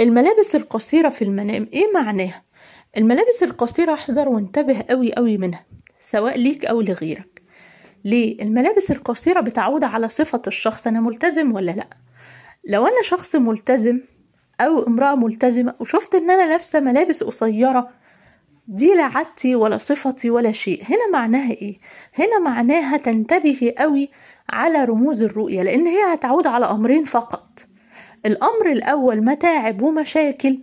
الملابس القصيرة في المنام إيه معناها؟ الملابس القصيرة احذر وانتبه قوي قوي منها سواء ليك أو لغيرك ليه؟ الملابس القصيرة بتعود على صفة الشخص أنا ملتزم ولا لأ لو أنا شخص ملتزم أو امرأة ملتزمة وشفت إن أنا لابسة ملابس قصيرة دي لا عادتي ولا صفتي ولا شيء هنا معناها ايه هنا معناها تنتبهي قوي على رموز الرؤية لان هي هتعود على امرين فقط الأمر الأول متاعب ومشاكل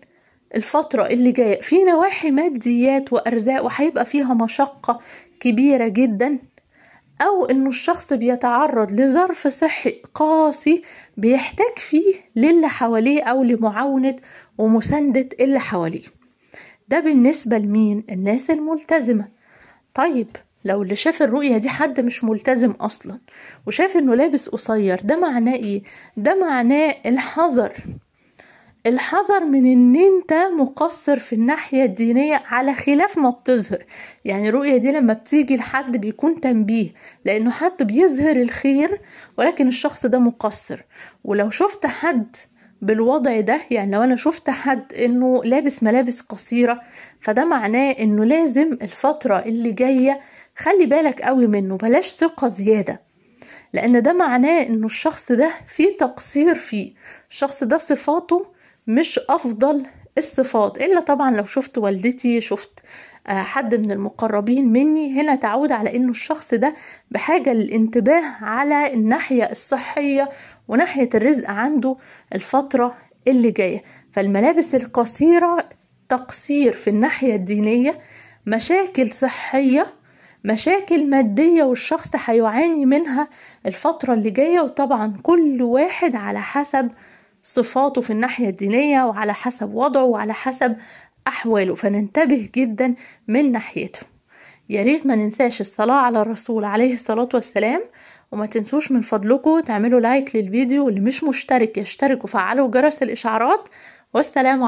الفترة اللي جاية في نواحي ماديات وأرزاق وهيبقى فيها مشقة كبيرة جدا أو إنه الشخص بيتعرض لظرف صحي قاسي بيحتاج فيه للي حواليه أو لمعاونة ومساندة اللي حواليه ده بالنسبة لمين؟ الناس الملتزمة طيب لو اللي شاف الرؤية دي حد مش ملتزم أصلا وشاف إنه لابس قصير ده معناه إيه؟ ده معناه الحذر الحذر من ان انت مقصر في الناحية الدينية على خلاف ما بتظهر يعني الرؤية دي لما بتيجي لحد بيكون تنبيه لانه حد بيظهر الخير ولكن الشخص ده مقصر ولو شفت حد بالوضع ده يعني لو انا شفت حد انه لابس ملابس قصيرة فده معناه انه لازم الفترة اللي جاية خلي بالك قوي منه بلاش ثقة زيادة لان ده معناه انه الشخص ده فيه تقصير فيه الشخص ده صفاته مش افضل الصفات الا طبعا لو شفت والدتي شفت آه، حد من المقربين مني هنا تعود على انه الشخص ده بحاجه للانتباه على الناحيه الصحيه وناحية الرزق عنده الفترة اللي جاية فالملابس القصيرة تقصير في الناحية الدينية مشاكل صحية مشاكل مادية والشخص هيعاني منها الفترة اللي جاية وطبعا كل واحد على حسب صفاته في الناحية الدينية وعلى حسب وضعه وعلى حسب أحواله فننتبه جدا من ناحيته يا ريت ما ننساش الصلاة على الرسول عليه الصلاة والسلام وما تنسوش من فضلكم تعملوا لايك للفيديو واللي مش مشترك يشترك وفعلوا جرس الإشعارات والسلام